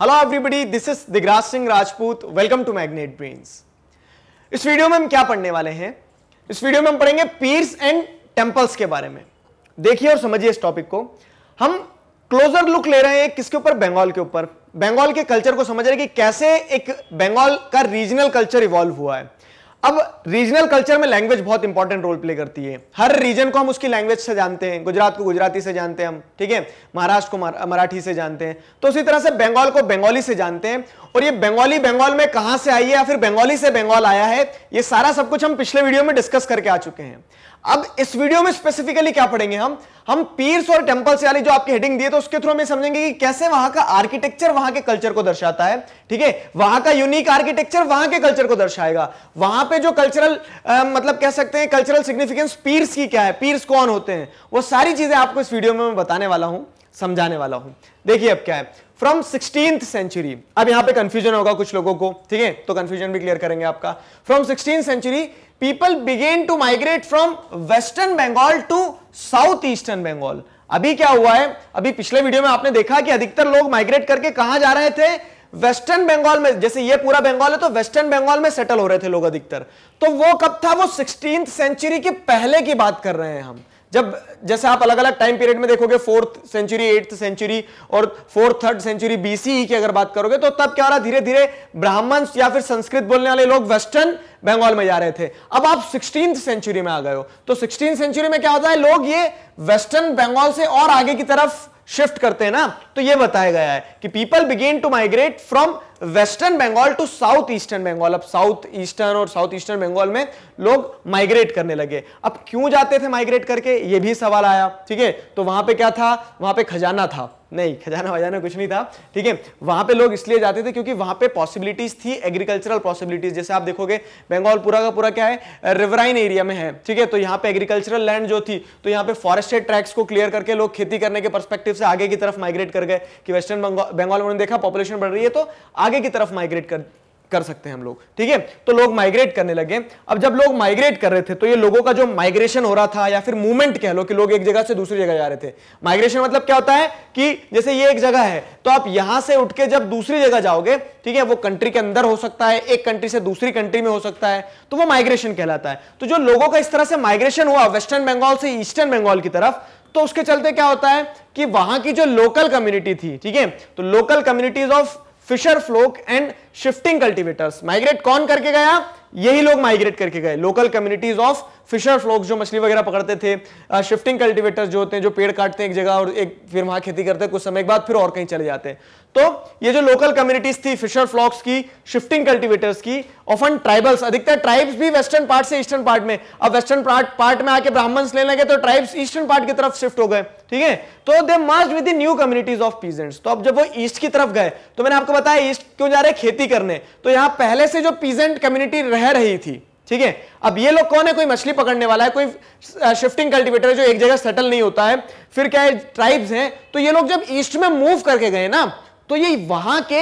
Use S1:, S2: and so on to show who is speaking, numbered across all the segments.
S1: hello everybody this is Digraj Singh Rajput welcome to Magnet Brains इस video में हम क्या पढ़ने वाले हैं इस वीडियो में हम पढ़ेंगे पीर्स एंड टेम्पल्स के बारे में देखिए और समझिए इस टॉपिक को हम क्लोजर लुक ले रहे हैं किसके ऊपर बंगाल के ऊपर बंगाल के कल्चर को समझ रहे हैं कि कैसे एक बंगाल का रीजनल कल्चर इवॉल्व हुआ है अब रीजनल कल्चर में लैंग्वेज बहुत इंपॉर्टेंट रोल प्ले करती है हर रीजन को हम उसकी लैंग्वेज से जानते हैं गुजरात को गुजराती से जानते हैं हम ठीक है महाराष्ट्र को मराठी से जानते हैं तो उसी तरह से बंगाल को बंगाली से जानते हैं और ये बंगाली बंगाल में कहां से आई है या फिर बंगाली से बंगाल आया है ये सारा सब कुछ हम पिछले वीडियो में डिस्कस करके आ चुके हैं अब इस वीडियो में स्पेसिफिकली क्या पढ़ेंगे हम हम पीर्स और टेम्पल्स वाली जो आपके हेडिंग दिए तो उसके थ्रू हमें समझेंगे कि कैसे वहां का आर्किटेक्चर वहां के कल्चर को दर्शाता है ठीक है वहां का यूनिक आर्किटेक्चर वहां के कल्चर को दर्शाएगा वहां पे जो कल्चरल आ, मतलब कह सकते हैं कल्चरल सिग्निफिकेंस पीर्स की क्या है पीर्स कौन होते हैं वो सारी चीजें आपको इस वीडियो में मैं बताने वाला हूं समझाने वाला हूं देखिए अब क्या है फ्रॉम सिक्सटीन सेंचुरी अब यहां पे कंफ्यूजन होगा कुछ लोगों को ठीक है तो कंफ्यूजन भी क्लियर करेंगे आपका from sixteen century people began to migrate from western Bengal to south eastern Bengal अभी क्या हुआ है अभी पिछले वीडियो में आपने देखा कि अधिकतर लोग माइग्रेट करके कहा जा रहे थे वेस्टर्न बंगाल में जैसे ये पूरा बंगाल है तो वेस्टर्न बंगाल में सेटल हो रहे थे लोग अधिकतर तो वो कब था वो सिक्सटीन सेंचुरी के पहले की बात कर रहे हैं हम जब जैसे आप अलग अलग टाइम पीरियड में देखोगे फोर्थ सेंचुरी एट्थ सेंचुरी और फोर्थ थर्ड सेंचुरी बीसी की अगर बात करोगे तो तब क्या हो रहा धीरे धीरे ब्राह्मण या फिर संस्कृत बोलने वाले लोग वेस्टर्न बंगाल में जा रहे थे अब आप सिक्सटीन सेंचुरी में आ गए हो तो सिक्सटीन सेंचुरी में क्या होता है लोग ये वेस्टर्न बंगाल से और आगे की तरफ शिफ्ट करते हैं ना तो यह बताया गया है कि people began to migrate from western Bengal to south eastern Bengal अब साउथ ईस्टर्न और साउथ ईस्टर्न बंगाल में लोग माइग्रेट करने लगे अब क्यों जाते थे माइग्रेट करके यह भी सवाल आया ठीक है तो वहां पे क्या था वहां पे खजाना था नहीं खजाना वजाना कुछ नहीं था ठीक है वहां पे लोग इसलिए जाते थे क्योंकि वहां पे पॉसिबिलिटीज थी एग्रीकल्चरल पॉसिबिलिटीज जैसे आप देखोगे बंगाल पूरा का पूरा क्या है रिवराइन एरिया में है ठीक है तो यहाँ पे एग्रीकल्चरल लैंड जो थी तो यहाँ पे फॉरेस्टेड ट्रैक्स को क्लियर करके लोग खेती करने के परस्पेक्टिव से आगे की तरफ माइग्रेट कर गए कि वेस्टर्न बंगाल उन्होंने देखा पॉपुलेशन बढ़ रही है तो आगे की तरफ माइग्रेट कर कर सकते हैं हम लोग ठीक है तो लोग माइग्रेट करने लगे अब जब लोग माइग्रेट कर रहे थे तो ये लोगों का जो माइग्रेशन हो रहा था या फिर मूवमेंट कह लो कि लोग एक जगह से दूसरी जगह जा रहे थे माइग्रेशन मतलब क्या होता है कि जैसे ये एक जगह है तो आप यहां से उठ के जब दूसरी जगह जाओगे ठीक है वो कंट्री के अंदर हो सकता है एक कंट्री से दूसरी कंट्री में हो सकता है तो वो माइग्रेशन कहलाता है तो जो लोगों का इस तरह से माइग्रेशन हुआ वेस्टर्न बंगाल से ईस्टर्न बंगाल की तरफ तो उसके चलते क्या होता है कि वहां की जो लोकल कम्युनिटी थी ठीक है तो local communities of fisher folk and shifting cultivators migrate कौन करके गया यही लोग माइग्रेट करके गए local communities of fisher folks जो मछली वगैरह पकड़ते थे शिफ्टिंग कल्टीवेटर्स जो होते हैं जो पेड़ काटते हैं एक जगह और एक फिर वहां खेती करते हैं कुछ समय के बाद फिर और कहीं चले जाते हैं तो ये जो लोकल कम्युनिटीज थी फिशर फ्लॉक्स की शिफ्टिंग कल्टीवेटर्स की ऑफन ट्राइबल्स अधिकतर ट्राइब्स भी वेस्टर्न पार्ट से ईस्टर्न पार्ट में अब वेस्टर्न पार्ट पार्ट में आके ब्राह्मण्स लेने लगे तो ट्राइब्स ईस्टर्न पार्ट की तरफ शिफ्ट हो गए ठीक है तो they merge with new communities of peasants तो अब जब वो ईस्ट की तरफ गए तो मैंने आपको बताया ईस्ट क्यों जा रहे खेती खेती करने तो यहां पहले से जो पीजेंट कम्युनिटी रह रही थी ठीक है अब ये लोग कौन है कोई मछली पकड़ने वाला है कोई शिफ्टिंग कल्टीवेटर है जो एक जगह सेटल नहीं होता है फिर क्या है ट्राइब्स हैं तो ये लोग जब ईस्ट में मूव करके गए ना तो ये वहां के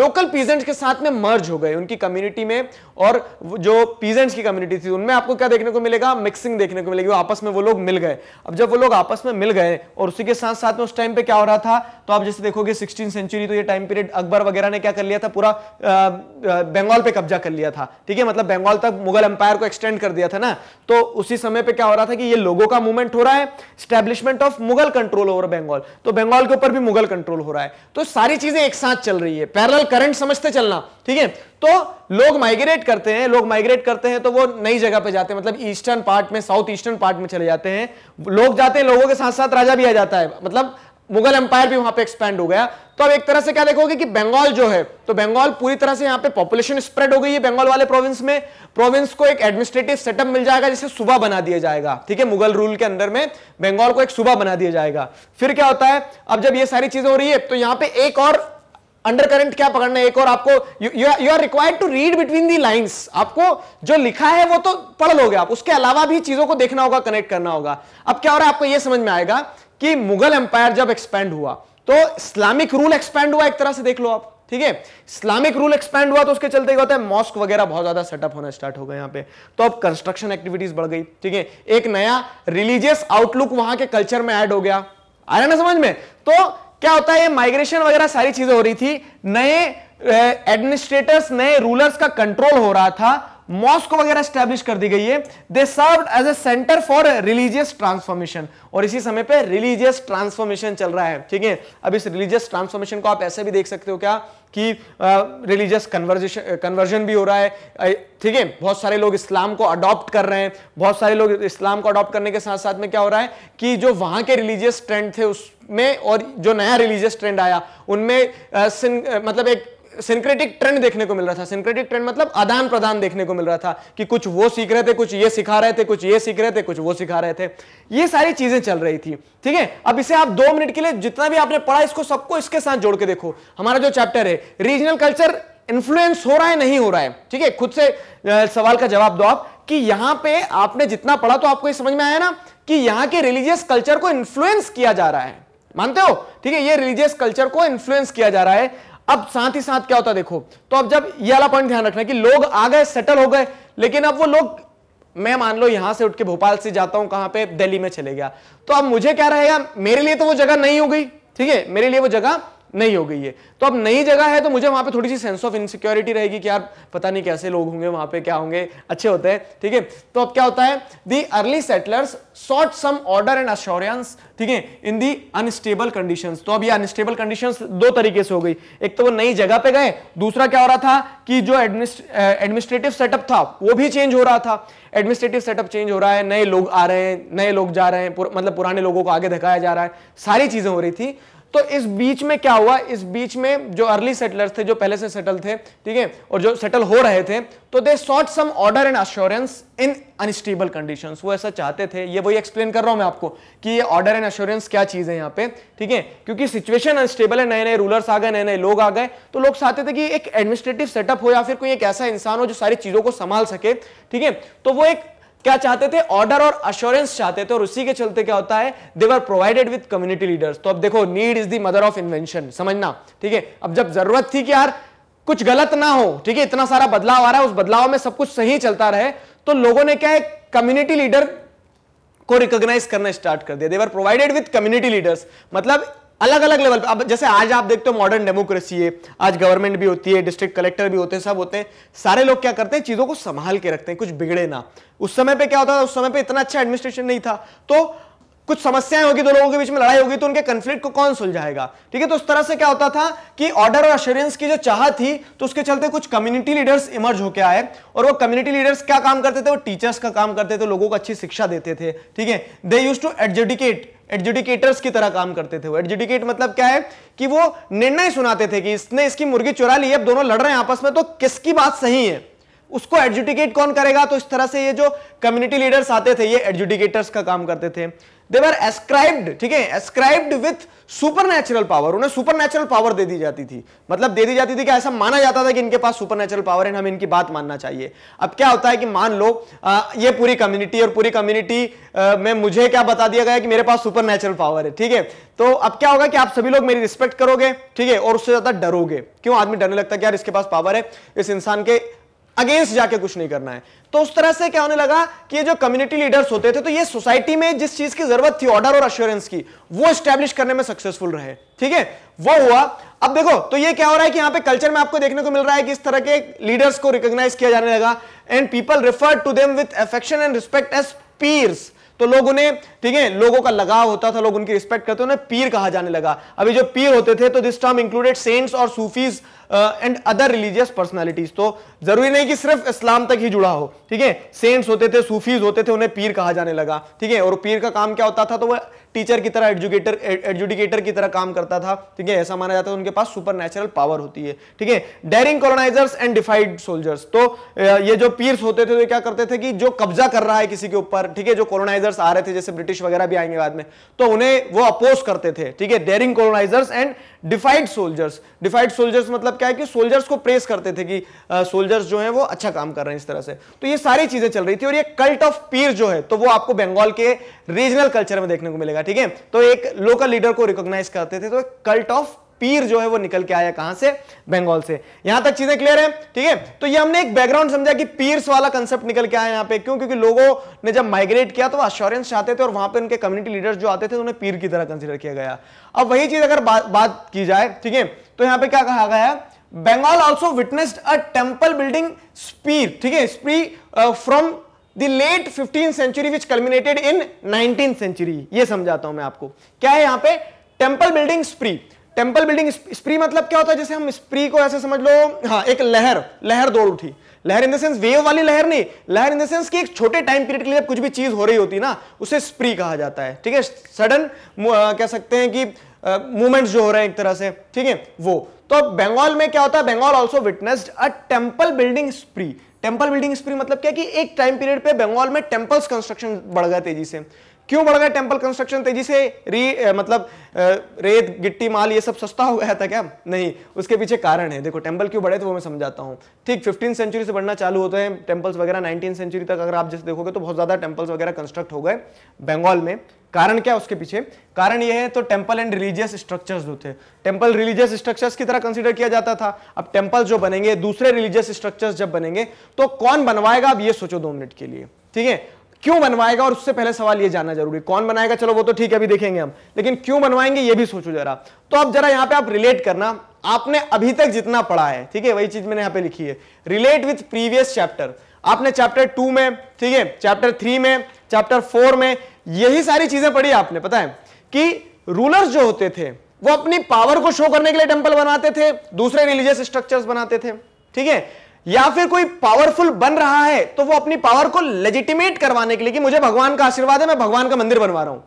S1: लोकल पीजेंट्स के साथ में मर्ज हो गए उनकी कम्युनिटी में और जो पीजेंट्स की कम्युनिटी थी उनमें आपको क्या देखने को मिलेगा मिक्सिंग देखने को मिलेगी आपस में वो लोग मिल गए अब जब वो लोग आपस में मिल गए और उसी के साथ साथ में उस टाइम पे क्या हो रहा था तो आप जैसे देखोगे सिक्सटीन सेंचुरी तो ये टाइम पीरियड अकबर वगैरह ने क्या कर लिया था पूरा बंगाल पे कब्जा कर लिया था ठीक है मतलब बंगाल तक मुगल एम्पायर को एक्सटेंड कर दिया था ना तो उसी समय पर क्या हो रहा था कि ये लोगों का मूवमेंट हो रहा है establishment of Mughal control over Bengal तो बंगाल के ऊपर भी मुगल कंट्रोल हो रहा है तो सारी चीजें एक साथ चल रही है पैरल करंट समझते चलना ठीक है तो लोग माइग्रेट करते हैं लोग माइग्रेट करते हैं तो वो नई जगह पे जाते हैं मतलब ईस्टर्न पार्ट में साउथ ईस्टर्न पार्ट में चले जाते हैं लोग जाते हैं लोगों के साथ साथ राजा भी आ जाता है मतलब मुगल एम्पायर भी वहां पे एक्सपेंड हो गया तो अब एक तरह से क्या देखोगे कि बंगाल जो है तो बंगाल पूरी तरह से यहां पे पॉपुलेशन स्प्रेड हो गई है बंगाल वाले प्रोविंस में प्रोविंस को एक एडमिनिस्ट्रेटिव सेटअप मिल जाएगा जिसे सुबह बना दिया जाएगा ठीक है मुगल रूल के अंदर में बंगाल को एक सुबह बना दिया जाएगा फिर क्या होता है अब जब ये सारी चीजें हो रही है तो यहां पर एक और अंडर करंट क्या पकड़ना है एक और आपको you are required to read between the lines आपको जो लिखा है वो तो पढ़ लोगे आप उसके अलावा भी चीजों को देखना होगा कनेक्ट करना होगा अब क्या हो रहा है आपको ये समझ में आएगा कि मुगल एम्पायर जब एक्सपेंड हुआ तो इस्लामिक रूल एक्सपेंड हुआ एक तरह से देख लो आप ठीक है इस्लामिक रूल एक्सपेंड हुआ तो उसके चलते क्या होता है मॉस्क वगैरह बहुत ज्यादा सेटअप होना स्टार्ट हो गया यहाँ पे तो अब कंस्ट्रक्शन एक्टिविटीज बढ़ गई ठीक है एक नया रिलीजियस आउटलुक वहां के कल्चर में ऐड हो गया आ रहा ना समझ में तो क्या होता है माइग्रेशन वगैरह सारी चीजें हो रही थी नए एडमिनिस्ट्रेटर्स नए रूलर्स का कंट्रोल हो रहा था मॉस्को वगैरह स्टैब्लिश कर दी गई है they serve as a centre for religious transformation और इसी समय पे रिलीजियस ट्रांसफॉर्मेशन चल रहा है ठीक है अब इस रिलीजियस ट्रांसफॉर्मेशन को आप ऐसे भी देख सकते हो क्या कि रिलीजियस कन्वर्जेशन कन्वर्जन भी हो रहा है ठीक है बहुत सारे लोग इस्लाम को अडॉप्ट कर रहे हैं बहुत सारे लोग इस्लाम को अडॉप्ट करने के साथ साथ में क्या हो रहा है कि जो वहां के रिलीजियस ट्रेंड थे उसमें और जो नया रिलीजियस ट्रेंड आया उनमें मतलब एक सिंक्रेटिक ट्रेंड देखने को मिल रहा था सिंक्रेटिक ट्रेंड मतलब आदान प्रदान देखने को मिल रहा था कि कुछ वो सीख रहे थे कुछ ये सिखा रहे थे कुछ ये सीख रहे थे कुछ वो सिखा रहे थे ये सारी चीजें चल रही थी ठीक है अब इसे आप दो मिनट के लिए जितना भी आपने पढ़ा इसको सबको इसके साथ जोड़ के देखो हमारा जो चैप्टर है रीजनल कल्चर इन्फ्लुएंस हो रहा है नहीं हो रहा है ठीक है खुद से सवाल का जवाब दो आप कि यहां पे आपने जितना पढ़ा तो आपको ये समझ में आया ना कि यहां के रिलीजियस कल्चर को इन्फ्लुएंस किया जा रहा है मानते हो ठीक है ये रिलीजियस कल्चर को इन्फ्लुएंस किया जा रहा है अब साथ ही साथ क्या होता देखो तो अब जब ये वाला पॉइंट ध्यान रखना कि लोग आ गए सेटल हो गए लेकिन अब वो लोग मैं मान लो यहां से उठ के भोपाल से जाता हूं कहां पे दिल्ली में चले गया तो अब मुझे क्या रहेगा मेरे लिए तो वो जगह नहीं हो गई ठीक है मेरे लिए वो जगह नहीं हो गई है तो अब नई जगह है तो मुझे वहां पे थोड़ी सी सेंस ऑफ इनसिक्योरिटी रहेगी कि यार पता नहीं कैसे लोग होंगे वहां पे क्या होंगे अच्छे होते हैं ठीक है तो अब क्या होता है the early settlers sought some order and assurance ठीक है इन दी अनस्टेबल कंडीशंस तो अब ये अनस्टेबल कंडीशंस दो तरीके से हो गई एक तो वो नई जगह पे गए दूसरा क्या हो रहा था कि जो एडमिनिस्ट्रेटिव सेटअप था वो भी चेंज हो रहा था एडमिनिस्ट्रेटिव सेटअप चेंज हो रहा है नए लोग आ रहे हैं नए लोग जा रहे हैं पुर, मतलब पुराने लोगों को आगे धकाया जा रहा है सारी चीजें हो रही थी तो इस बीच में क्या हुआ इस बीच में जो अर्ली सेटलर्स थे जो पहले से सेटल थे ठीक है और जो सेटल हो रहे थे तो they sought some order and assurance in unstable conditions वो ऐसा चाहते थे ये वही एक्सप्लेन कर रहा हूं मैं आपको कि ये ऑर्डर एंड अश्योरेंस क्या चीज है यहाँ पे ठीक है क्योंकि सिचुएशन अनस्टेबल है नए नए रूलर्स आ गए नए नए लोग आ गए तो लोग चाहते थे कि एक एडमिनिस्ट्रेटिव सेटअप हो या फिर कोई एक ऐसा इंसान हो जो सारी चीजों को संभाल सके ठीक है तो वो एक क्या चाहते थे ऑर्डर और अश्योरेंस चाहते थे और उसी के चलते क्या होता है they were provided with community leaders तो अब देखो need is the mother of invention समझना ठीक है अब जब जरूरत थी कि यार कुछ गलत ना हो ठीक है इतना सारा बदलाव आ रहा है उस बदलाव में सब कुछ सही चलता रहे तो लोगों ने क्या है कम्युनिटी लीडर को रिकॉग्नाइज करना स्टार्ट कर दिया they were provided with community leaders मतलब अलग अलग लेवल पे अब जैसे आज आप देखते हो मॉडर्न डेमोक्रेसी है आज गवर्नमेंट भी होती है डिस्ट्रिक्ट कलेक्टर भी होते हैं सब होते हैं सारे लोग क्या करते हैं चीजों को संभाल के रखते हैं कुछ बिगड़े ना उस समय पे क्या होता था उस समय पे इतना अच्छा एडमिनिस्ट्रेशन नहीं था तो कुछ समस्याएं होगी दो तो लोगों के बीच में लड़ाई होगी तो उनके कंफ्लिक्ट को कौन सुलझाएगा ठीक है तो उस तरह से क्या होता था कि ऑर्डर और अश्योरेंस की जो चाह थी तो उसके चलते कुछ कम्युनिटी लीडर्स इमर्ज होकर आए और वो कम्युनिटी लीडर्स क्या काम करते थे वो टीचर्स का काम करते थे लोगों को अच्छी शिक्षा देते थे ठीक है they used to adjudicate adjudicators की तरह काम करते थे वो एडजुडिकेट मतलब क्या है कि वो निर्णय सुनाते थे कि इसने इसकी मुर्गी चुरा ली अब दोनों लड़ रहे हैं आपस में तो किसकी बात सही है उसको एडजुटिकेट कौन करेगा तो इस तरह से ये जो कम्युनिटी लीडर्स आते थे ये एडजुटिकेटर्स का काम करते थे देवर एस्क्राइब्ड ठीक है एस्क्राइब्ड विथ सुपर पावर उन्हें सुपर पावर दे दी जाती थी मतलब दे दी जाती थी कि ऐसा माना जाता था कि इनके पास सुपर पावर है हमें इनकी बात मानना चाहिए अब क्या होता है कि मान लो आ, ये पूरी कम्युनिटी और पूरी कम्युनिटी में मुझे क्या बता दिया गया कि मेरे पास सुपर पावर है ठीक है तो अब क्या होगा कि आप सभी लोग मेरी रिस्पेक्ट करोगे ठीक है और उससे ज्यादा डरोगे क्यों आदमी डरने लगता है कि यार इसके पास पावर है इस इंसान के अगेंस्ट जाके कुछ नहीं करना है तो उस तरह से क्या होने लगा कि ये जो कम्युनिटी लीडर्स होते थे तो ये सोसाइटी में जिस चीज की जरूरत थी ऑर्डर और अश्योरेंस की वो स्टैब्लिश करने में सक्सेसफुल रहे ठीक है वो हुआ अब देखो तो ये क्या हो रहा है कि यहां पे कल्चर में आपको देखने को मिल रहा है कि इस तरह के लीडर्स को रिकॉग्नाइज किया जाने लगा and people refer to them with affection and respect as pirs तो लोग उन्हें ठीक है लोगों का लगाव होता था लोग उनकी रिस्पेक्ट करते उन्हें पीर कहा जाने लगा अभी जो पीर होते थे तो दिस टर्म इंक्लूडेड सेंट्स और sufis and other religious personalities तो जरूरी नहीं कि सिर्फ इस्लाम तक ही जुड़ा हो ठीक है सेंट्स होते थे सूफीज होते थे उन्हें पीर कहा जाने लगा ठीक है और पीर का काम क्या होता था तो वह टीचर की तरह एडजुकेटर एडजुडिकेटर की तरह काम करता था ठीक है ऐसा माना जाता है उनके पास सुपर पावर होती है ठीक है daring colonisers and deified soldiers तो ये जो पीर्स होते थे तो क्या करते थे कि जो कब्जा कर रहा है किसी के ऊपर ठीक है जो कॉलोनाइजर्स आ रहे थे जैसे ब्रिटिश वगैरह भी आएंगे बाद में तो उन्हें वो अपोज करते थे ठीक है daring colonisers and deified soldiers deified soldiers मतलब क्या है कि सोल्जर्स को प्रेस करते थे कि सोल्जर्स जो है वो अच्छा काम कर रहे हैं इस तरह से तो ये सारी चीजें चल रही थी और ये कल्ट ऑफ पीर जो है तो वो आपको बंगाल के रीजनल कल्चर में देखने को मिलेगा ठीक है तो एक लोकल लीडर को रिकॉग्नाइज करते थे तो कल्ट ऑफ पीर जो है वो निकल के आया कहां से बंगाल से यहां तक चीजें क्लियर है ठीक है तो ये हमने एक बैकग्राउंड समझा कि पीर्स वाला कंसेप्ट निकल के आया यहां पे क्यों क्योंकि लोगों ने जब माइग्रेट किया तो अश्योरेंस चाहते थे और वहां पे उनके कम्युनिटी लीडर्स जो आते थे तो उन्हें पीर की तरह कंसिडर किया गया अब वही चीज अगर बा, बात की जाए ठीक है तो यहां पर क्या कहा गया Bengal also witnessed a temple building spree ठीक है spree from uh, the late fifteen century which culminated in nineteen century ये समझाता हूं मैं आपको क्या है यहां पे temple building spree temple building spree मतलब क्या होता है जैसे हम स्प्री को ऐसे समझ लो हाँ एक लहर लहर दौड़ उठी लहर इन द सेंस वेव वाली लहर नहीं लहर इन द सेंस की एक छोटे टाइम पीरियड के लिए कुछ भी चीज हो रही होती ना उसे स्प्री कहा जाता है ठीक है सडन कह सकते हैं कि मूवमेंट्स जो हो रहे हैं एक तरह से ठीक है वो तो बंगाल में क्या होता है Bengal also witnessed a temple building spree temple building spree मतलब क्या कि एक टाइम पीरियड पे बंगाल में टेम्पल्स कंस्ट्रक्शन बढ़ गया तेजी से क्यों बढ़ गया टेम्पल कंस्ट्रक्शन तेजी से री मतलब रेत गिट्टी माल ये सब सस्ता हो गया था क्या नहीं उसके पीछे कारण है देखो टेम्पल क्यों बढ़े तो वो मैं समझाता हूँ ठीक फिफ्टीन सेंचुरी से बढ़ना चालू होते हैं टेम्पल्स वगैरह नाइनटीन सेंचुरी तक अगर आप जैसे देखोगे तो बहुत ज़्यादा टेम्पल्स वगैरह कंस्ट्रक्ट हो गए बंगाल में कारण क्या उसके पीछे कारण यह है तो टेम्पल एंड रिलीजियस स्ट्रक्चर्स जो थे टेम्पल रिलीजियस स्ट्रक्चर्स की तरह कंसिडर किया जाता था अब टेम्पल जो बनेंगे दूसरे रिलीजियस स्ट्रक्चर्स जब बनेंगे तो कौन बनवाएगा अब ये सोचो दो मिनट के लिए ठीक है क्यों बनवाएगा और उससे पहले सवाल ये जानना जरूरी कौन बनाएगा चलो वो तो ठीक है अभी देखेंगे हम लेकिन क्यों बनवाएंगे ये भी सोचो जरा तो अब जरा यहाँ पे आप रिलेट करना आपने अभी तक जितना पढ़ा है ठीक है वही चीज मैंने यहाँ पे लिखी है रिलेट विथ प्रीवियस चैप्टर आपने चैप्टर टू में ठीक है चैप्टर थ्री में चैप्टर फोर में यही सारी चीजें पढ़ी आपने पता है कि रूलर्स जो होते थे वो अपनी पावर को शो करने के लिए टेम्पल बनाते थे दूसरे रिलीजियस स्ट्रक्चर बनाते थे ठीक है या फिर कोई पावरफुल बन रहा है तो वो अपनी पावर को लेजिटिमेट करवाने के लिए कि मुझे भगवान का आशीर्वाद है मैं भगवान का मंदिर बनवा रहा हूं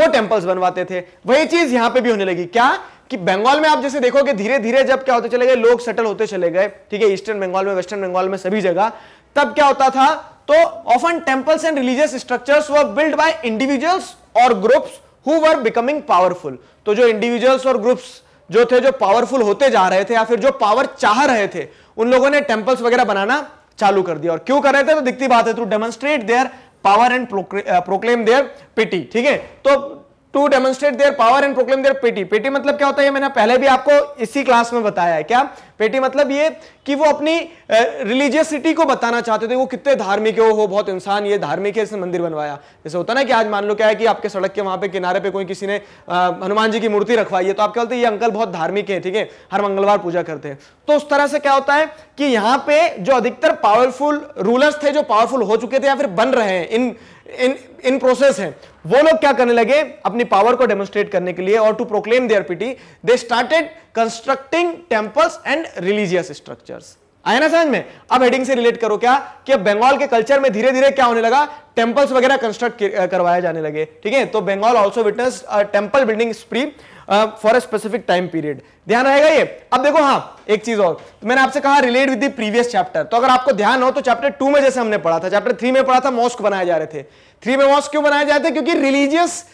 S1: वो टेम्पल्स बनवाते थे वही चीज यहां पे भी होने लगी क्या कि बंगाल में आप जैसे देखोगे धीरे धीरे जब क्या होते चले गए लोग सेटल होते चले गए ठीक है ईस्टर्न बंगाल में वेस्टर्न बंगाल में सभी जगह तब क्या होता था तो often temples and religious structures were built by individuals और groups who were becoming powerful तो जो इंडिविजुअल्स और ग्रुप्स जो थे जो पावरफुल होते जा रहे थे या फिर जो पावर चाह रहे थे उन लोगों ने टेम्पल्स वगैरह बनाना चालू कर दिया और क्यों कर रहे थे तो दिखती बात है to demonstrate their power and proclaim their piety ठीक है तो to demonstrate their power and proclaim their piety piety मतलब क्या होता है मैंने पहले भी आपको इसी क्लास में बताया है क्या पेटी मतलब ये कि वो अपनी रिलीजियसिटी को बताना चाहते थे वो कितने धार्मिक हो हो बहुत इंसान ये धार्मिक है इसने मंदिर बनवाया जैसे होता ना कि आज मान लो क्या है कि आपके सड़क के वहां पे किनारे पे कोई किसी ने हनुमान जी की मूर्ति रखवाई है तो आप क्या बोलते हैं ये अंकल बहुत धार्मिक है ठीक है हर मंगलवार पूजा करते हैं तो उस तरह से क्या होता है कि यहाँ पे जो अधिकतर पावरफुल रूलर्स थे जो पावरफुल हो चुके थे या फिर बन रहे हैं इन इन इन प्रोसेस है वो लोग क्या करने लगे अपनी पावर को डेमोस्ट्रेट करने के लिए और to proclaim their piety they started constructing temples and religious structures आया ना समझ में अब हेडिंग से रिलेट करो क्या कि अब बंगाल के कल्चर में धीरे धीरे क्या होने लगा टेम्पल्स वगैरह कंस्ट्रक्ट करवाए जाने लगे ठीक है तो Bengal also witness temple building spree for a specific time period ध्यान रहेगा ये अब देखो हाँ एक चीज और तो मैंने आपसे कहा relate with the previous chapter तो अगर आपको ध्यान हो तो चैप्टर टू में जैसे हमने पढ़ा था चैप्टर थ्री में पढ़ा था मॉस्क बनाए जा रहे थे थ्री में मॉस्क क्यों बनाए जाते क्योंकि रिलीजियस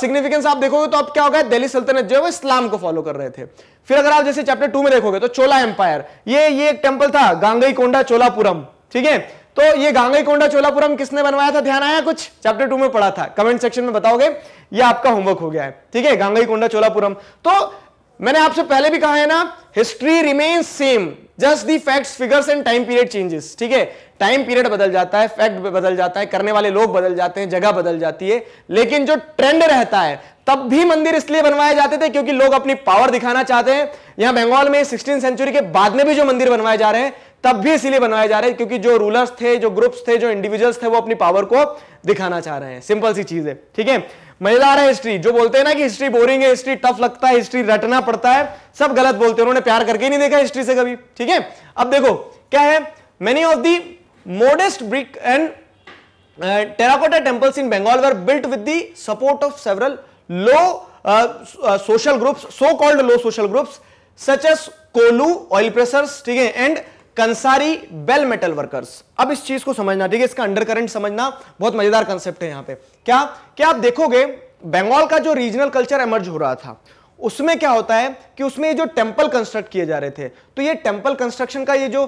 S1: सिग्निफिकेंस uh, आप देखोगे तो अब क्या होगा दिल्ली सल्तनत जो है वो इस्लाम को फॉलो कर रहे थे फिर अगर आप जैसे चैप्टर टू में देखोगे तो चोला एम्पायर ये ये एक टेम्पल था गांगई कोंडा चोलापुरम ठीक है तो ये गांगई कोंडा चोलापुरम किसने बनवाया था ध्यान आया कुछ चैप्टर टू में पढ़ा था कमेंट सेक्शन में बताओगे ये आपका होमवर्क हो गया है ठीक है गांगई कोंडा चोलापुरम तो मैंने आपसे पहले भी कहा है ना history remain same just the facts figures and time period changes ठीक है टाइम पीरियड बदल जाता है फैक्ट बदल जाता है करने वाले लोग बदल जाते हैं जगह बदल जाती है लेकिन जो ट्रेंड रहता है तब भी मंदिर इसलिए बनवाए जाते थे क्योंकि लोग अपनी पावर दिखाना चाहते हैं यहां बंगाल में सिक्सटीन सेंचुरी के बाद में भी जो मंदिर बनवाए जा रहे हैं तब भी इसीलिए बनाए जा रहे हैं क्योंकि जो रूलर्स थे जो ग्रुप्स थे जो इंडिविजुअल्स थे वो अपनी पावर को दिखाना चाह रहे हैं सिंपल सी चीज है ठीक है मजेदार है हिस्ट्री जो बोलते हैं ना कि हिस्ट्री बोरिंग है हिस्ट्री टफ लगता है हिस्ट्री रटना पड़ता है सब गलत बोलते हैं उन्होंने प्यार करके नहीं देखा हिस्ट्री से कभी ठीक है अब देखो क्या है many of the modest brick and terracotta temples in Bengal were built with the support of several low social groups so called low social groups such as Kolu oil pressers ठीक है and Kansari bell metal workers अब इस चीज को समझना ठीक है इसका अंडर करंट समझना बहुत मजेदार कंसेप्ट है यहां पे क्या क्या आप देखोगे बंगाल का जो रीजनल कल्चर एमर्ज हो रहा था उसमें क्या होता है कि उसमें ये जो टेंपल कंस्ट्रक्ट किए जा रहे थे तो ये टेंपल कंस्ट्रक्शन का ये जो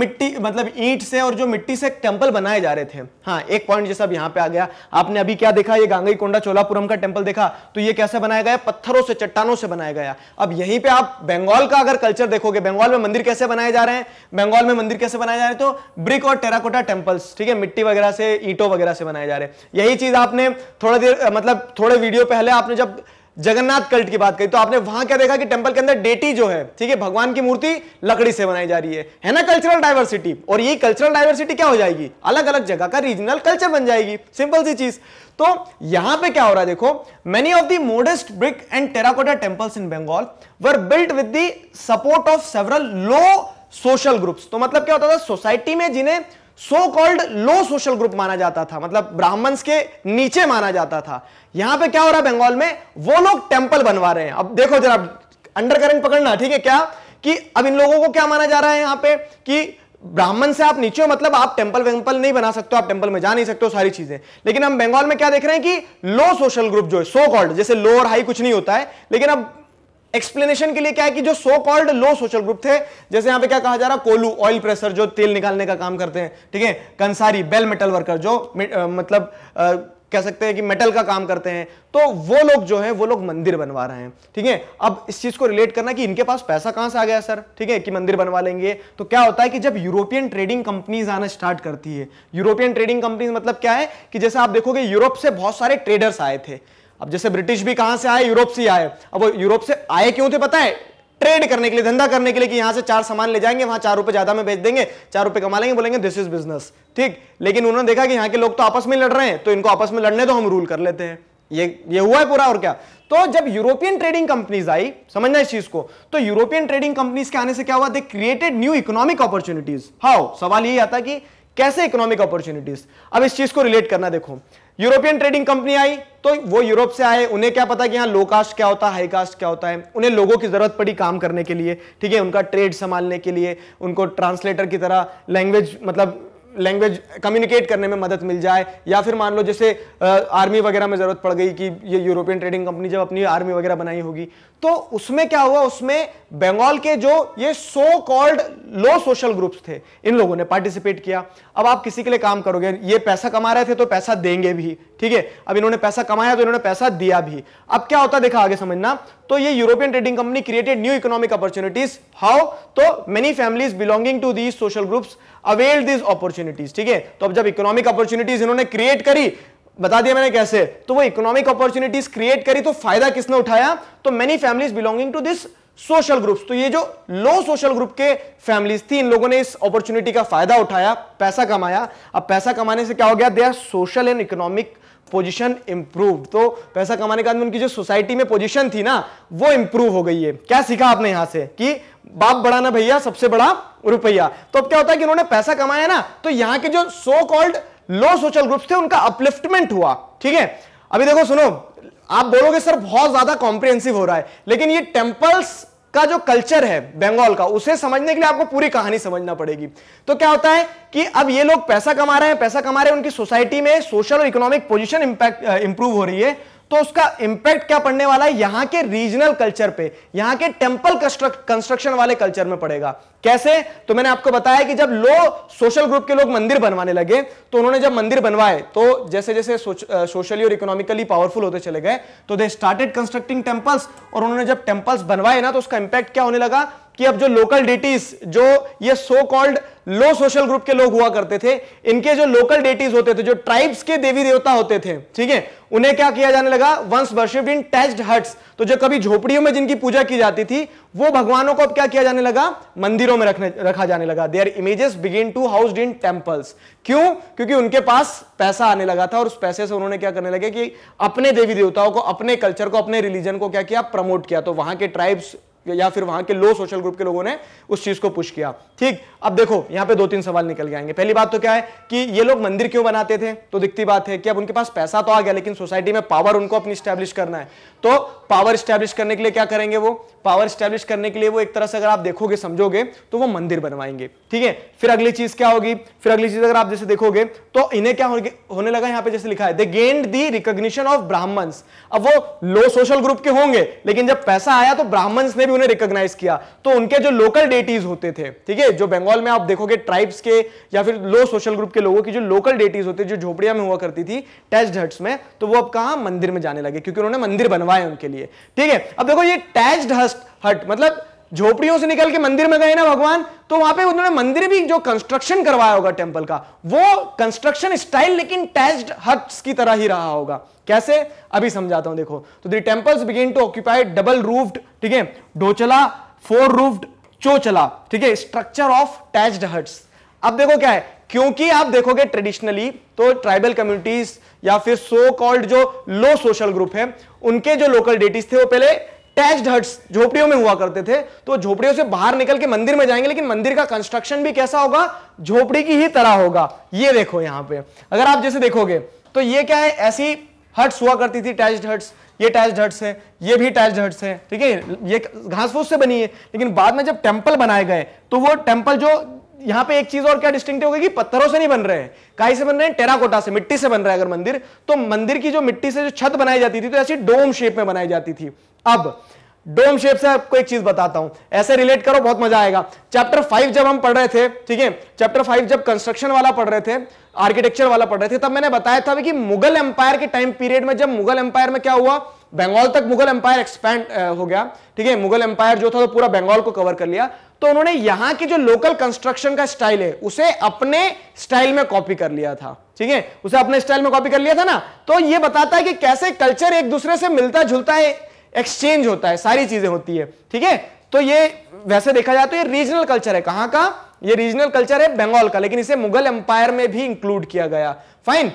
S1: मिट्टी मतलब ईंट से और जो मिट्टी से टेंपल बनाए जा रहे थे हाँ एक पॉइंट जैसा अब यहाँ पे आ गया आपने अभी क्या देखा ये गांगई कोंडा चोलापुरम का टेंपल देखा तो ये कैसे बनाया गया पत्थरों से चट्टानों से बनाया गया अब यहीं पे आप बंगाल का अगर कल्चर देखोगे बंगाल में मंदिर कैसे बनाए जा रहे हैं बंगाल में मंदिर कैसे बनाए जा रहे हैं तो ब्रिक और टेराकोटा टेम्पल्स ठीक है मिट्टी वगैरह से ईंटों वगैरह से बनाए जा रहे हैं यही चीज आपने थोड़ा देर मतलब थोड़े वीडियो पहले आपने जब जगन्नाथ कल्ट की बात करी तो आपने वहां क्या देखा कि टेंपल के अंदर डेटी जो है ठीक है भगवान की मूर्ति लकड़ी से बनाई जा रही है है ना कल्चरल डाइवर्सिटी और ये कल्चरल डाइवर्सिटी क्या हो जाएगी अलग अलग जगह का रीजनल कल्चर बन जाएगी सिंपल सी चीज तो यहां पे क्या हो रहा है देखो many of the modest brick and terracotta temples in Bengal were built with the support of several low social groups तो मतलब क्या होता था सोसाइटी में जिन्हें so called low social group माना जाता था मतलब ब्राह्मण्स के नीचे माना जाता था यहां पे क्या हो रहा है बंगाल में वो लोग टेम्पल बनवा रहे हैं अब देखो जरा अंडर करेंट पकड़ना ठीक है क्या कि अब इन लोगों को क्या माना जा रहा है यहां पे कि ब्राह्मण से आप नीचे हो मतलब आप टेंपल वेम्पल नहीं बना सकते हो आप टेंपल में जा नहीं सकते हो सारी चीजें लेकिन हम बंगाल में क्या देख रहे हैं कि लो सोशल ग्रुप जो है सो कॉल्ड जैसे लो और हाई कुछ नहीं होता है लेकिन अब एक्सप्लेनेशन के लिए क्या है कि जो so called low social group थे जैसे यहां पे क्या कहा जा रहा कोलू ऑयल प्रेशर जो तेल निकालने का काम करते हैं ठीक है कंसारी बेल मेटल वर्कर जो मतलब कह सकते हैं कि मेटल का काम करते हैं तो वो लोग जो है वो लोग मंदिर बनवा रहे हैं ठीक है अब इस चीज को रिलेट करना कि इनके पास पैसा कहां से आ गया सर ठीक है कि मंदिर बनवा लेंगे तो क्या होता है कि जब यूरोपियन ट्रेडिंग कंपनीज आना स्टार्ट करती है यूरोपियन ट्रेडिंग कंपनीज मतलब क्या है कि जैसे आप देखोगे यूरोप से बहुत सारे ट्रेडर्स आए थे अब जैसे ब्रिटिश भी कहां से आए यूरोप से आए अब वो यूरोप से आए क्यों थे पता है ट्रेड करने के लिए धंधा करने के लिए कि यहां से चार सामान ले जाएंगे वहां चार रुपए ज्यादा में बेच देंगे चार रुपए कमा लेंगे बोलेंगे दिस इज बिजनेस ठीक लेकिन उन्होंने देखा कि यहां के लोग तो आपस में लड़ रहे हैं तो इनको आपस में लड़ने तो हम रूल कर लेते हैं ये ये हुआ है पूरा और क्या तो जब यूरोपियन ट्रेडिंग कंपनीज आई समझना इस चीज को तो यूरोपियन ट्रेडिंग कंपनीज के आने से क्या हुआ they created new economic opportunities how सवाल यही आता कि कैसे इकोनॉमिक अपॉर्चुनिटीज अब इस चीज को रिलेट करना देखो यूरोपियन ट्रेडिंग कंपनी आई तो वो यूरोप से आए उन्हें क्या पता कि यहाँ लो कास्ट क्या होता है हाई कास्ट क्या होता है उन्हें लोगों की जरूरत पड़ी काम करने के लिए ठीक है उनका ट्रेड संभालने के लिए उनको ट्रांसलेटर की तरह लैंग्वेज मतलब लैंग्वेज कम्युनिकेट करने में मदद मिल जाए या फिर मान लो जैसे आर्मी वगैरह में ज़रूरत पड़ गई कि ये यूरोपियन ट्रेडिंग कंपनी जब अपनी आर्मी वगैरह बनाई होगी तो उसमें क्या हुआ उसमें बंगाल के जो ये so called low social groups थे इन लोगों ने पार्टिसिपेट किया अब आप किसी के लिए काम करोगे ये पैसा कमा रहे थे तो पैसा देंगे भी ठीक है अब इन्होंने पैसा कमाया तो इन्होंने पैसा दिया भी अब क्या होता देखा आगे समझना तो ये European trading company created new economic opportunities how तो many families belonging to these social groups avail this opportunities ठीक है तो अब जब इकोनॉमिक अपॉर्चुनिटीज इन्होंने क्रिएट करी बता दिया मैंने कैसे तो वो इकोनॉमिक अपॉर्चुनिटीज क्रिएट करी तो फायदा किसने उठाया तो many families belonging to this social groups तो ये जो लो सोशल ग्रुप के फैमिलीज थी इन लोगों ने इस अपॉर्चुनिटी का फायदा उठाया पैसा कमाया अब पैसा कमाने से क्या हो गया their social and economic position improved तो पैसा कमाने के बाद उनकी जो सोसाइटी में पोजीशन थी ना वो इंप्रूव हो गई है क्या सीखा आपने यहां से कि बाप बड़ा ना भैया सबसे बड़ा रुपया तो अब क्या होता है कि उन्होंने पैसा कमाया ना तो यहां के जो so called low social groups थे उनका अपलिफ्टमेंट हुआ ठीक है अभी देखो सुनो आप बोलोगे सर बहुत ज्यादा कॉम्प्रिहेंसिव हो रहा है लेकिन ये टेम्पल्स का जो कल्चर है बंगाल का उसे समझने के लिए आपको पूरी कहानी समझना पड़ेगी तो क्या होता है कि अब ये लोग पैसा कमा रहे हैं पैसा कमा रहे हैं उनकी सोसाइटी में सोशल और इकोनॉमिक पोजीशन इंपैक्ट इंप्रूव हो रही है तो उसका इंपैक्ट क्या पड़ने वाला है यहां के रीजनल कल्चर पे यहां के टेंपल कंस्ट्रक्शन वाले कल्चर में पड़ेगा कैसे तो मैंने आपको बताया कि जब लो सोशल ग्रुप के लोग मंदिर बनवाने लगे तो उन्होंने जब मंदिर बनवाए तो जैसे जैसे सोशली और इकोनॉमिकली पावरफुल होते चले गए तो दे स्टार्टेड कंस्ट्रक्टिंग टेम्पल्स और उन्होंने जब टेम्पल्स बनवाए ना तो उसका इंपैक्ट क्या होने लगा कि अब जो लोकल डेटीज जो ये so called low social group के लोग हुआ करते थे इनके जो लोकल डेटीज होते थे जो ट्राइब्स के देवी देवता होते थे ठीक है उन्हें क्या किया जाने लगा once worship in test huts तो जो कभी झोपड़ियों में जिनकी पूजा की जाती थी वो भगवानों को अब क्या किया जाने लगा मंदिरों में रखने रखा जाने लगा their images begin to house in temples क्यों क्योंकि उनके पास पैसा आने लगा था और उस पैसे से उन्होंने क्या करने लगे कि अपने देवी देवताओं को अपने कल्चर को अपने रिलीजन को क्या किया प्रमोट किया तो वहां के ट्राइब्स या फिर वहां के लो सोशल ग्रुप के लोगों ने उस चीज को पुश किया ठीक अब देखो यहां पे दो तीन सवाल निकल जाएंगे पहली बात तो क्या है कि ये लोग मंदिर क्यों बनाते थे तो दिखती बात है कि अब उनके पास पैसा तो आ गया लेकिन सोसाइटी में पावर उनको अपनी स्टैब्लिश करना है तो पावर स्टैब्लिश करने के लिए क्या करेंगे वो पावर स्टैब्लिश करने के लिए वो एक तरह से अगर आप देखोगे समझोगे तो वो मंदिर बनवाएंगे ठीक है फिर अगली चीज क्या होगी फिर अगली चीज अगर आप जैसे देखोगे तो इन्हें क्या होने लगा यहाँ पे जैसे लिखा है they gained the recognition of Brahman अब वो लो सोशल ग्रुप के होंगे लेकिन जब पैसा आया तो ब्राह्मण्स ने भी उन्हें रिकोगनाइज किया तो उनके जो लोकल डेटीज होते थे ठीक है जो बंगाल में आप देखोगे ट्राइब्स के या फिर लो सोशल ग्रुप के लोगों की जो लोकल डेटीज होते जो झोपड़िया में हुआ करती थी टैच हट्स में तो वो अब कहा मंदिर में जाने लगे क्योंकि उन्होंने मंदिर बनवाए उनके लिए ठीक है अब देखो ये टैच हस्ट हट मतलब झोपड़ियों से निकल के मंदिर में गए ना भगवान तो वहां पे उन्होंने मंदिर भी जो कंस्ट्रक्शन करवाया होगा टेम्पल का वो कंस्ट्रक्शन स्टाइल लेकिन टैच्ड हट्स की तरह ही रहा होगा कैसे अभी समझाता हूं देखो तो the temples begin to occupy double roofed ठीक है डोचला फोर रूफ्ड चोचला ठीक है स्ट्रक्चर ऑफ टैच्ड हट्स अब देखो क्या है क्योंकि आप देखोगे ट्रेडिशनली तो ट्राइबल कम्युनिटीज या फिर सो कॉल्ड जो लो सोशल ग्रुप है उनके जो लोकल डेटिस थे वो पहले टैच्ड हट्स झोपड़ियों में हुआ करते थे तो झोपड़ियों से बाहर निकल के मंदिर में जाएंगे लेकिन मंदिर का कंस्ट्रक्शन भी कैसा होगा झोपड़ी की ही तरह होगा ये देखो यहां पे अगर आप जैसे देखोगे तो ये क्या है ऐसी हट्स हुआ करती थी टैच हट्स ये टैच हट्स है ये भी टैच हट्स है ठीक है ये घास फूस से बनी है लेकिन बाद में जब टेम्पल बनाए गए तो वो टेम्पल जो यहाँ पे एक चीज और क्या डिस्टिंग होगी कि पत्थरों से नहीं बन रहे हैं काई से बन रहे हैं टेराकोटा से मिट्टी से बन रहा है अगर मंदिर तो मंदिर की जो मिट्टी से जो छत बनाई जाती थी तो ऐसी डोम शेप में बनाई जाती थी अब डोम शेप से आपको एक चीज बताता हूं ऐसे रिलेट करो बहुत मजा आएगा चैप्टर फाइव जब हम पढ़ रहे थे ठीक है चैप्टर फाइव जब कंस्ट्रक्शन वाला पढ़ रहे थे आर्किटेक्चर वाला पढ़ रहे थे तब मैंने बताया था कि मुगल एम्पायर के टाइम पीरियड में जब मुगल एम्पायर में क्या हुआ बंगाल तक मुगल एम्पायर एक्सपैंड हो गया ठीक है मुगल एम्पायर जो था वो तो पूरा बंगाल को कवर कर लिया तो उन्होंने यहां की जो लोकल कंस्ट्रक्शन का स्टाइल है उसे अपने स्टाइल में कॉपी कर लिया था ठीक है उसे अपने स्टाइल में कॉपी कर लिया था ना तो ये बताता है कि कैसे कल्चर एक दूसरे से मिलता जुलता है एक्सचेंज होता है सारी चीजें होती है ठीक है तो ये वैसे देखा जाए तो ये रीजनल कल्चर है कहां का ये रीजनल कल्चर है बंगाल का लेकिन इसे मुगल एम्पायर में भी इंक्लूड किया गया फाइन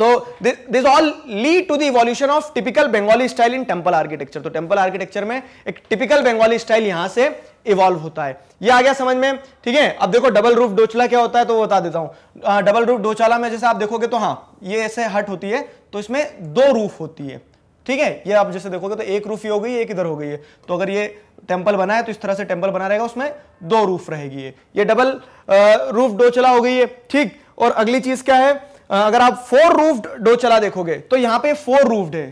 S1: तो this all lead to the evolution of typical Bengali style in temple architecture तो टेम्पल आर्किटेक्चर में एक टिपिकल बंगाली स्टाइल यहां से इवॉल्व होता है ये आ गया समझ में ठीक है अब देखो डबल रूफ डोचला क्या होता है तो वो बता देता हूं डबल रूफ डोचाला में जैसे आप देखोगे तो हाँ ये ऐसे हट होती है तो इसमें दो रूफ होती है ठीक है ये आप जैसे देखोगे तो एक रूफ ये हो गई एक इधर हो गई है तो अगर ये टेम्पल बना है तो इस तरह से टेम्पल बना रहेगा उसमें दो रूफ रहेगी ये डबल रूफ चला हो गई है ठीक और अगली चीज क्या है अगर आप फोर रूफ चला देखोगे तो यहाँ पे फोर रूफ्ड है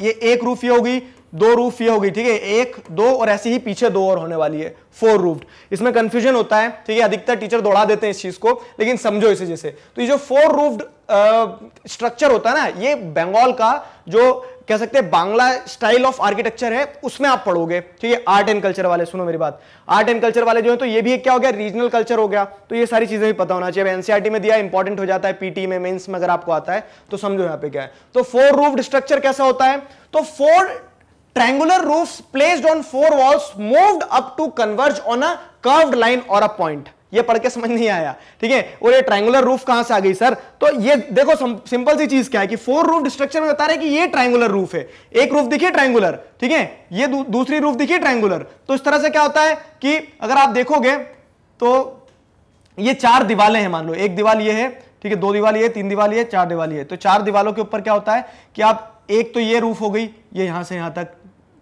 S1: ये एक रूफ ये होगी दो रूफ ये होगी ठीक है एक दो और ऐसे ही पीछे दो और होने वाली है फोर रूफ्ड इसमें कंफ्यूजन होता है ठीक है अधिकतर टीचर दौड़ा देते हैं इस चीज को लेकिन समझो इसे जैसे तो ये जो फोर रूफ्ड स्ट्रक्चर होता है ना ये बंगाल का जो कह सकते हैं बांग्ला स्टाइल ऑफ आर्किटेक्चर है उसमें आप पढ़ोगे ठीक है आर्ट एंड कल्चर वाले सुनो मेरी बात आर्ट एंड कल्चर वाले जो है तो ये भी क्या हो गया रीजनल कल्चर हो गया तो ये सारी चीजें भी पता होना चाहिए एनसीआरटी e में दिया इंपॉर्टेंट हो जाता है पीटी में मेन्स में अगर आपको आता है तो समझो यहाँ पे क्या है तो फोर रूफ स्ट्रक्चर कैसा होता है तो four triangular roof placed on four walls moved up to converge on a curved line और अ पॉइंट ये पढ़ के समझ नहीं आया ठीक है और ये ट्राइंगुलर रूफ कहां से आ गई सर तो ये देखो सिंपल सी चीज क्या है कि फोर रूफ स्ट्रक्चर में बता रहे कि ये ट्राइंगुलर रूफ है एक रूफ दिखिए ट्राइंगुलर ठीक है ये दू, दूसरी रूफ दिखिए ट्राइंगुलर तो इस तरह से क्या होता है कि अगर आप देखोगे तो ये चार दीवालें हैं मान लो एक दीवाल ये है ठीक है दो दीवाल ये तीन दीवाल ये चार दीवाल ये तो चार दीवालों के ऊपर क्या होता है कि आप एक तो ये रूफ हो गई ये यहां से यहां तक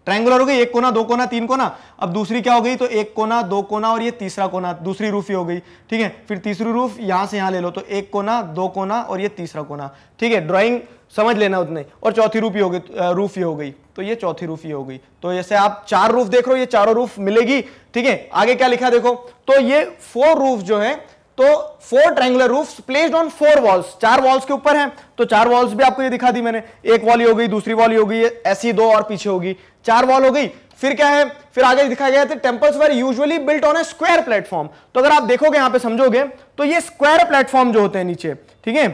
S1: ट्रायंगुलर हो गई एक कोना दो कोना तीन कोना अब दूसरी क्या हो गई तो एक कोना दो कोना और ये तीसरा कोना दूसरी रूफ ही हो गई ठीक है फिर तीसरी रूफ यहां से यहां ले लो तो एक कोना दो कोना और ये तीसरा कोना ठीक है ड्राइंग समझ लेना उतने और चौथी रूफ ही हो गई रूफ ही हो गई तो ये चौथी रूफ ही हो गई तो जैसे आप चार रूफ देख रहे हो ये चारों रूफ मिलेगी ठीक है आगे क्या लिखा देखो तो ये फोर रूफ जो है तो four triangular roof placed on four walls चार वॉल्स के ऊपर हैं तो चार वॉल्स भी आपको ये दिखा दी मैंने एक वॉल हो गई दूसरी वॉल हो गई ऐसी दो और पीछे होगी चार वॉल हो गई फिर क्या है फिर आगे दिखाया गया था temples were usually built on a square platform तो अगर आप देखोगे यहां पे समझोगे तो ये स्क्वायर प्लेटफॉर्म जो होते हैं नीचे ठीक है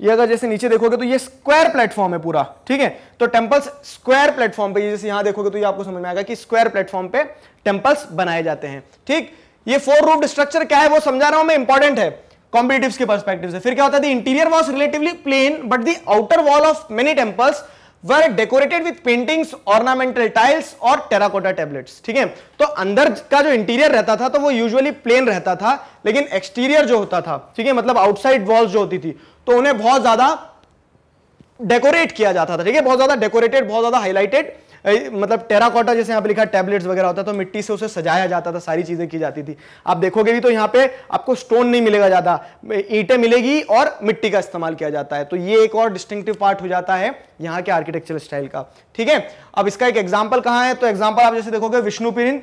S1: ये अगर जैसे नीचे देखोगे तो ये स्क्वायर प्लेटफॉर्म है पूरा ठीक है तो टेम्पल्स स्क्वायर प्लेटफॉर्म पे जैसे यहां देखोगे तो ये आपको समझ में आएगा कि स्क्वायर प्लेटफॉर्म पे टेम्पल्स बनाए जाते हैं ठीक ये फोर रूफ्ड स्ट्रक्चर क्या है वो समझा रहा हूं मैं इंपॉर्टेंट है कॉम्पिटेटिव के परस्पेक्टिव से फिर क्या होता है interior was relatively plain but the outer wall of many temples were decorated with paintings ornamental tiles और टेराकोटा टेबलेट्स ठीक है तो अंदर का जो इंटीरियर रहता था तो वो यूजुअली प्लेन रहता था लेकिन एक्सटीरियर जो होता था ठीक है मतलब आउटसाइड वॉल्स जो होती थी तो उन्हें बहुत ज्यादा डेकोरेट किया जाता था ठीक है बहुत ज्यादा डेकोरेटेड बहुत ज्यादा हाईलाइटेड मतलब टेराकोटा जैसे यहाँ पे लिखा टैबलेट्स वगैरह होता तो मिट्टी से उसे सजाया जाता था सारी चीजें की जाती थी आप देखोगे भी तो यहाँ पे आपको स्टोन नहीं मिलेगा ज्यादा ईटें मिलेगी और मिट्टी का इस्तेमाल किया जाता है तो ये एक और डिस्टिंक्टिव पार्ट हो जाता है यहाँ के आर्किटेक्चर स्टाइल का ठीक है अब इसका एक एग्जाम्पल कहाँ है तो एग्जाम्पल आप जैसे देखोगे Vishnupur in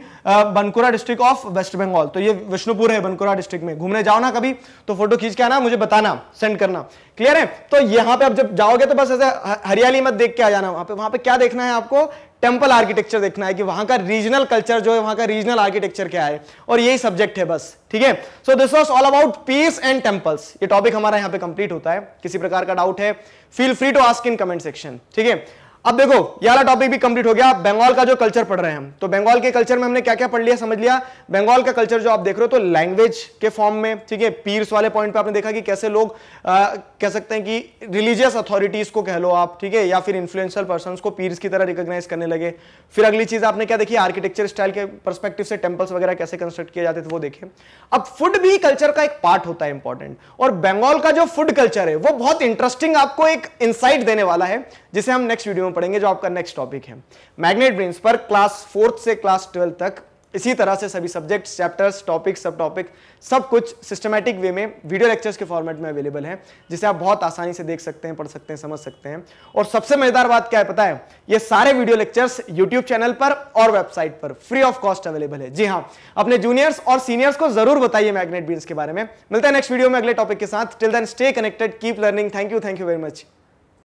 S1: Bankura district of west Bengal तो ये विष्णुपुर है बनकुरा डिस्ट्रिक्ट में घूमने जाओ ना कभी तो फोटो खींच के आना मुझे बताना सेंड करना क्लियर है तो यहां पे आप जब जाओगे तो बस ऐसे हरियाली मत देख के आ जाना वहां पे वहां पे क्या देखना है आपको टेम्पल आर्किटेक्चर देखना है कि वहां का रीजनल कल्चर जो है वहां का रीजनल आर्किटेक्चर क्या है और यही सब्जेक्ट है बस ठीक है so this was all about pirs and temples ये टॉपिक हमारा यहाँ पे कंप्लीट होता है किसी प्रकार का डाउट है feel free to ask in comment section ठीक है अब देखो ये वाला टॉपिक भी कंप्लीट हो गया बंगाल का जो कल्चर पढ़ रहे हैं हम तो बंगाल के कल्चर में हमने क्या क्या पढ़ लिया समझ लिया बंगाल का कल्चर जो आप देख रहे हो तो लैंग्वेज के फॉर्म में ठीक है पीर्स वाले पॉइंट पे आपने देखा कि कैसे लोग आ, कह सकते हैं कि रिलीजियस अथॉरिटीज को कह लो आप ठीक है या फिर इन्फ्लुएंशियल पर्सन को पीर्स की तरह रिकोगनाइज करने लगे फिर अगली चीज आपने क्या देखी आर्किटेक्चर स्टाइल के परस्पेक्टिव से टेम्पल्स वगैरह कैसे कंस्ट्रक्ट किए जाते थे वो देखे अब फूड भी कल्चर का एक पार्ट होता है इंपॉर्टेंट और बंगाल का जो फूड कल्चर है वो बहुत इंटरेस्टिंग आपको एक इंसाइट देने वाला है जिसे हम नेक्स्ट वीडियो में पढ़ेंगे जो आपका नेक्स्ट टॉपिक है मैग्नेट ब्रेन्स पर क्लास फोर्थ से क्लास ट्वेल्थ तक इसी तरह से सभी subject chapters topic sub topic सब कुछ सिस्टमैटिक वे में वीडियो लेक्चर्स के फॉर्मेट में अवेलेबल है जिसे आप बहुत आसानी से देख सकते हैं पढ़ सकते हैं समझ सकते हैं और सबसे मजेदार बात क्या है पता है ये सारे वीडियो लेक्चर्स यूट्यूब चैनल पर और वेबसाइट पर फ्री ऑफ कॉस्ट अवेलेबल है जी हाँ अपने जूनियर्स और सीनियर्स को जरूर बताइए मैग्नेट बीन्स के बारे में मिलता है नेक्स्ट वीडियो में अगले टॉपिक के साथ till then stay connected keep learning thank you thank you very much